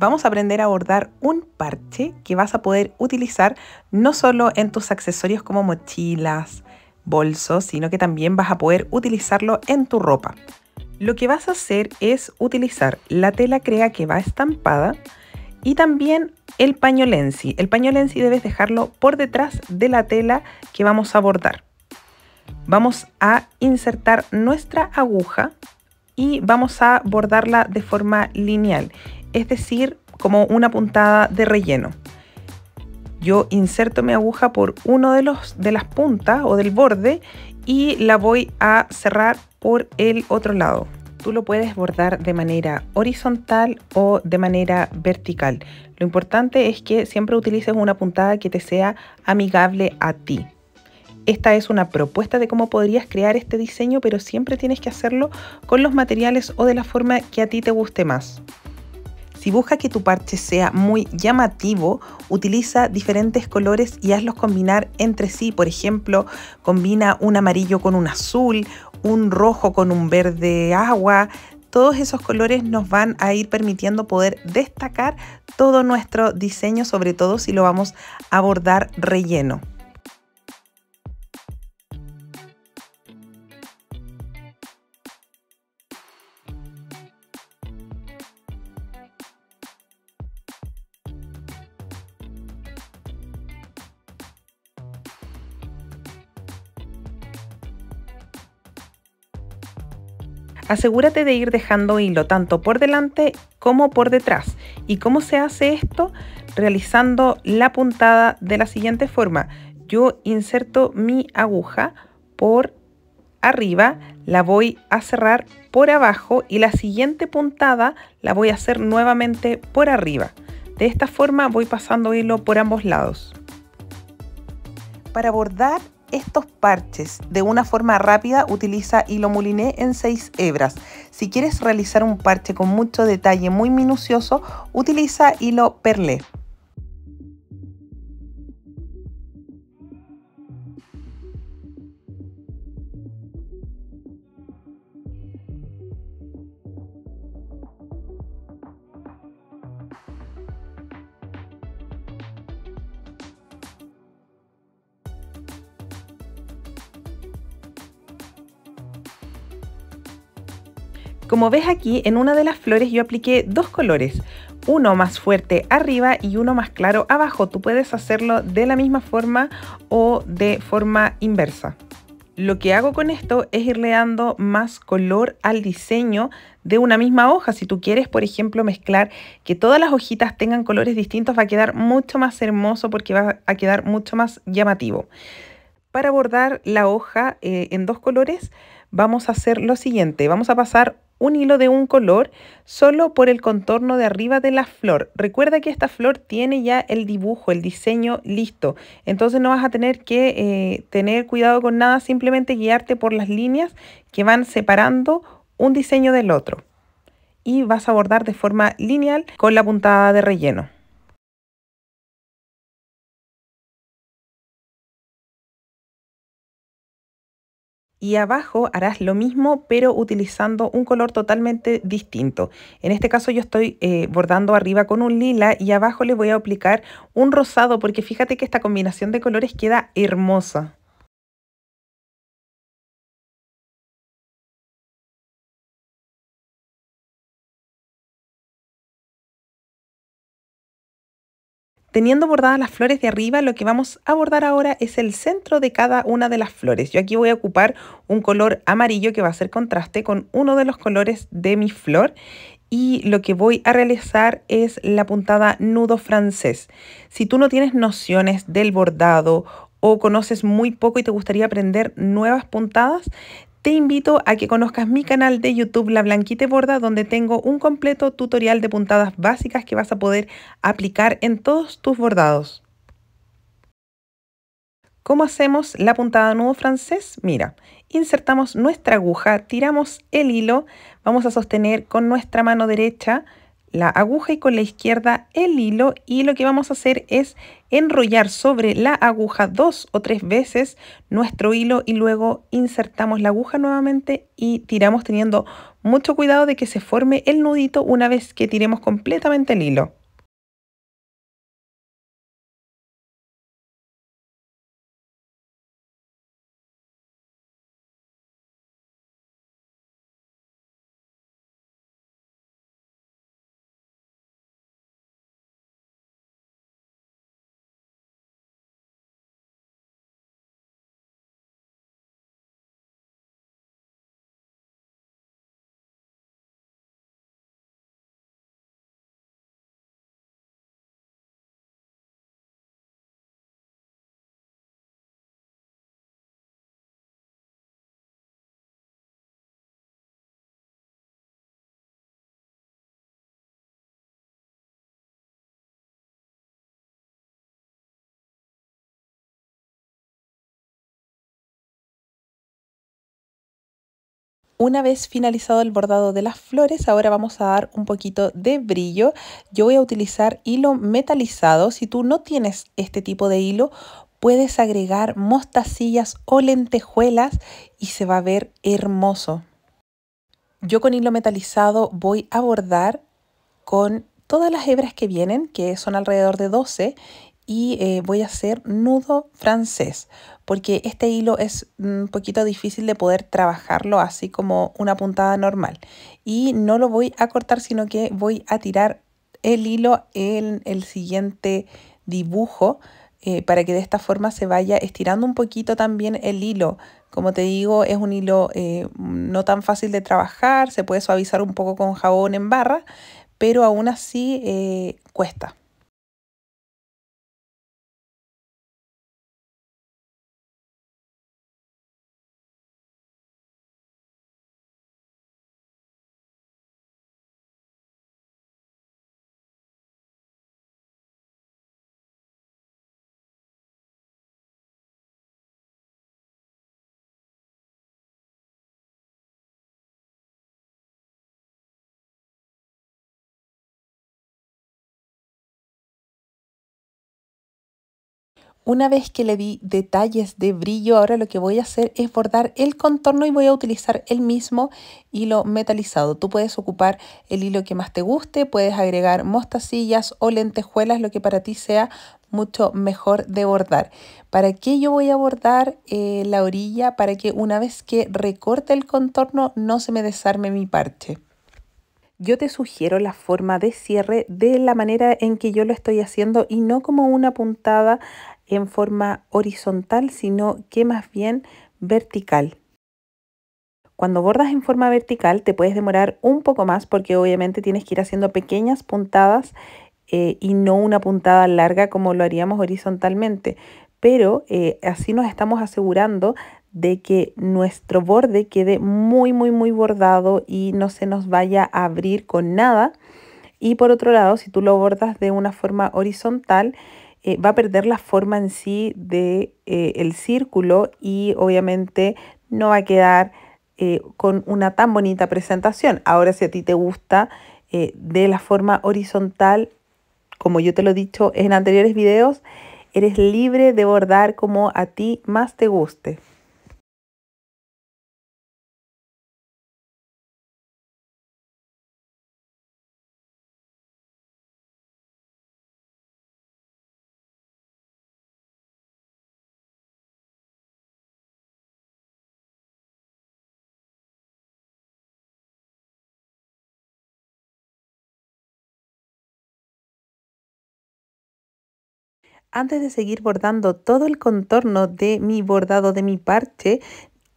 vamos a aprender a bordar un parche que vas a poder utilizar no solo en tus accesorios como mochilas, bolsos, sino que también vas a poder utilizarlo en tu ropa. Lo que vas a hacer es utilizar la tela crea que va estampada y también el pañolensi. El pañolensi debes dejarlo por detrás de la tela que vamos a bordar. Vamos a insertar nuestra aguja y vamos a bordarla de forma lineal es decir, como una puntada de relleno. Yo inserto mi aguja por uno de, los, de las puntas o del borde y la voy a cerrar por el otro lado. Tú lo puedes bordar de manera horizontal o de manera vertical. Lo importante es que siempre utilices una puntada que te sea amigable a ti. Esta es una propuesta de cómo podrías crear este diseño, pero siempre tienes que hacerlo con los materiales o de la forma que a ti te guste más. Si buscas que tu parche sea muy llamativo, utiliza diferentes colores y hazlos combinar entre sí. Por ejemplo, combina un amarillo con un azul, un rojo con un verde agua, todos esos colores nos van a ir permitiendo poder destacar todo nuestro diseño, sobre todo si lo vamos a bordar relleno. Asegúrate de ir dejando hilo tanto por delante como por detrás. ¿Y cómo se hace esto? Realizando la puntada de la siguiente forma. Yo inserto mi aguja por arriba, la voy a cerrar por abajo y la siguiente puntada la voy a hacer nuevamente por arriba. De esta forma voy pasando hilo por ambos lados. Para bordar estos parches de una forma rápida, utiliza hilo mouliné en 6 hebras. Si quieres realizar un parche con mucho detalle muy minucioso, utiliza hilo perlé. Como ves aquí, en una de las flores yo apliqué dos colores, uno más fuerte arriba y uno más claro abajo. Tú puedes hacerlo de la misma forma o de forma inversa. Lo que hago con esto es irle dando más color al diseño de una misma hoja. Si tú quieres, por ejemplo, mezclar que todas las hojitas tengan colores distintos, va a quedar mucho más hermoso porque va a quedar mucho más llamativo. Para bordar la hoja eh, en dos colores, vamos a hacer lo siguiente. Vamos a pasar un hilo de un color solo por el contorno de arriba de la flor. Recuerda que esta flor tiene ya el dibujo, el diseño listo. Entonces no vas a tener que eh, tener cuidado con nada, simplemente guiarte por las líneas que van separando un diseño del otro. Y vas a bordar de forma lineal con la puntada de relleno. y abajo harás lo mismo pero utilizando un color totalmente distinto. En este caso yo estoy eh, bordando arriba con un lila y abajo le voy a aplicar un rosado porque fíjate que esta combinación de colores queda hermosa. Teniendo bordadas las flores de arriba, lo que vamos a bordar ahora es el centro de cada una de las flores. Yo aquí voy a ocupar un color amarillo que va a ser contraste con uno de los colores de mi flor y lo que voy a realizar es la puntada nudo francés. Si tú no tienes nociones del bordado o conoces muy poco y te gustaría aprender nuevas puntadas, te invito a que conozcas mi canal de YouTube La Blanquite Borda, donde tengo un completo tutorial de puntadas básicas que vas a poder aplicar en todos tus bordados. ¿Cómo hacemos la puntada nudo francés? Mira, insertamos nuestra aguja, tiramos el hilo, vamos a sostener con nuestra mano derecha la aguja y con la izquierda el hilo y lo que vamos a hacer es enrollar sobre la aguja dos o tres veces nuestro hilo y luego insertamos la aguja nuevamente y tiramos teniendo mucho cuidado de que se forme el nudito una vez que tiremos completamente el hilo. Una vez finalizado el bordado de las flores, ahora vamos a dar un poquito de brillo. Yo voy a utilizar hilo metalizado. Si tú no tienes este tipo de hilo, puedes agregar mostacillas o lentejuelas y se va a ver hermoso. Yo con hilo metalizado voy a bordar con todas las hebras que vienen, que son alrededor de 12, y eh, voy a hacer nudo francés porque este hilo es un mm, poquito difícil de poder trabajarlo así como una puntada normal y no lo voy a cortar sino que voy a tirar el hilo en el siguiente dibujo eh, para que de esta forma se vaya estirando un poquito también el hilo como te digo es un hilo eh, no tan fácil de trabajar se puede suavizar un poco con jabón en barra pero aún así cuesta Una vez que le di detalles de brillo, ahora lo que voy a hacer es bordar el contorno y voy a utilizar el mismo hilo metalizado. Tú puedes ocupar el hilo que más te guste, puedes agregar mostacillas o lentejuelas, lo que para ti sea mucho mejor de bordar. ¿Para qué yo voy a bordar eh, la orilla? Para que una vez que recorte el contorno no se me desarme mi parche yo te sugiero la forma de cierre de la manera en que yo lo estoy haciendo y no como una puntada en forma horizontal, sino que más bien vertical. Cuando bordas en forma vertical te puedes demorar un poco más porque obviamente tienes que ir haciendo pequeñas puntadas eh, y no una puntada larga como lo haríamos horizontalmente. Pero eh, así nos estamos asegurando de que nuestro borde quede muy, muy, muy bordado y no se nos vaya a abrir con nada. Y por otro lado, si tú lo bordas de una forma horizontal, eh, va a perder la forma en sí del de, eh, el círculo y obviamente no va a quedar eh, con una tan bonita presentación. Ahora si a ti te gusta de la forma horizontal, como yo te lo he dicho en anteriores videos, eres libre de bordar como a ti más te guste. Antes de seguir bordando todo el contorno de mi bordado de mi parche,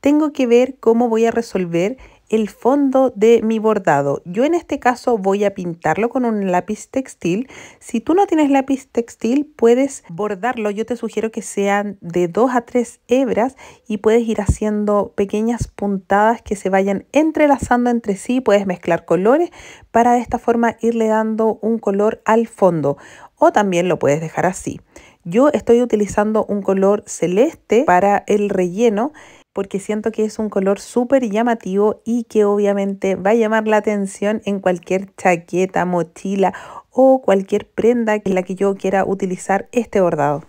tengo que ver cómo voy a resolver el fondo de mi bordado. Yo en este caso voy a pintarlo con un lápiz textil. Si tú no tienes lápiz textil, puedes bordarlo. Yo te sugiero que sean de 2 a 3 hebras y puedes ir haciendo pequeñas puntadas que se vayan entrelazando entre sí. Puedes mezclar colores para de esta forma irle dando un color al fondo o también lo puedes dejar así. Yo estoy utilizando un color celeste para el relleno porque siento que es un color súper llamativo y que obviamente va a llamar la atención en cualquier chaqueta, mochila o cualquier prenda en la que yo quiera utilizar este bordado.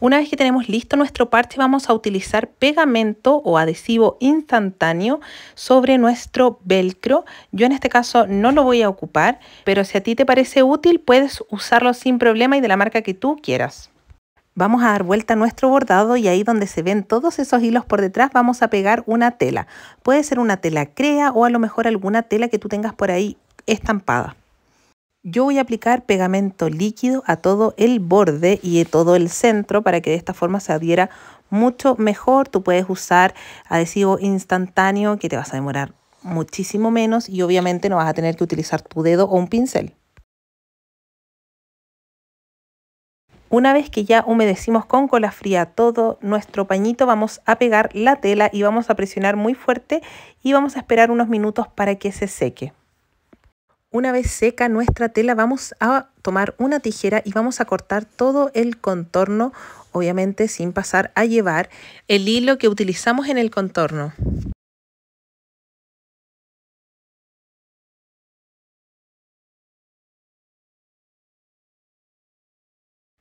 Una vez que tenemos listo nuestro parche, vamos a utilizar pegamento o adhesivo instantáneo sobre nuestro velcro. Yo en este caso no lo voy a ocupar, pero si a ti te parece útil, puedes usarlo sin problema y de la marca que tú quieras. Vamos a dar vuelta a nuestro bordado y ahí donde se ven todos esos hilos por detrás vamos a pegar una tela. Puede ser una tela crea o a lo mejor alguna tela que tú tengas por ahí estampada. Yo voy a aplicar pegamento líquido a todo el borde y a todo el centro para que de esta forma se adhiera mucho mejor. Tú puedes usar adhesivo instantáneo que te vas a demorar muchísimo menos y obviamente no vas a tener que utilizar tu dedo o un pincel. Una vez que ya humedecimos con cola fría todo nuestro pañito, vamos a pegar la tela y vamos a presionar muy fuerte y vamos a esperar unos minutos para que se seque. Una vez seca nuestra tela vamos a tomar una tijera y vamos a cortar todo el contorno, obviamente sin pasar a llevar el hilo que utilizamos en el contorno.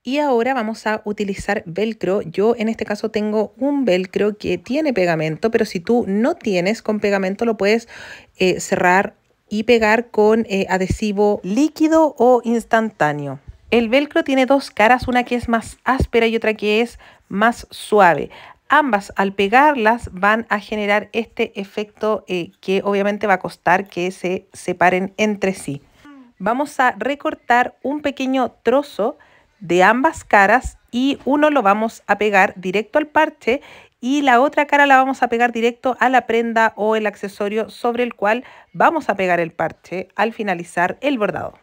Y ahora vamos a utilizar velcro. Yo en este caso tengo un velcro que tiene pegamento, pero si tú no tienes con pegamento lo puedes eh, cerrar y pegar con eh, adhesivo líquido o instantáneo. El velcro tiene dos caras, una que es más áspera y otra que es más suave. Ambas al pegarlas van a generar este efecto eh, que obviamente va a costar que se separen entre sí. Vamos a recortar un pequeño trozo de ambas caras y uno lo vamos a pegar directo al parche y la otra cara la vamos a pegar directo a la prenda o el accesorio sobre el cual vamos a pegar el parche al finalizar el bordado.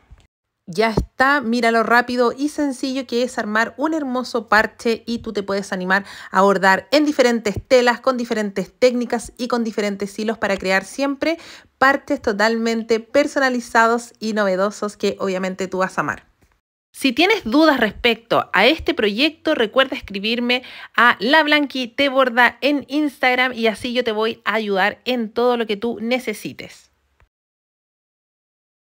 Ya está, mira lo rápido y sencillo que es armar un hermoso parche y tú te puedes animar a bordar en diferentes telas, con diferentes técnicas y con diferentes hilos para crear siempre parches totalmente personalizados y novedosos que obviamente tú vas a amar. Si tienes dudas respecto a este proyecto, recuerda escribirme a La Blanqui borda en Instagram y así yo te voy a ayudar en todo lo que tú necesites.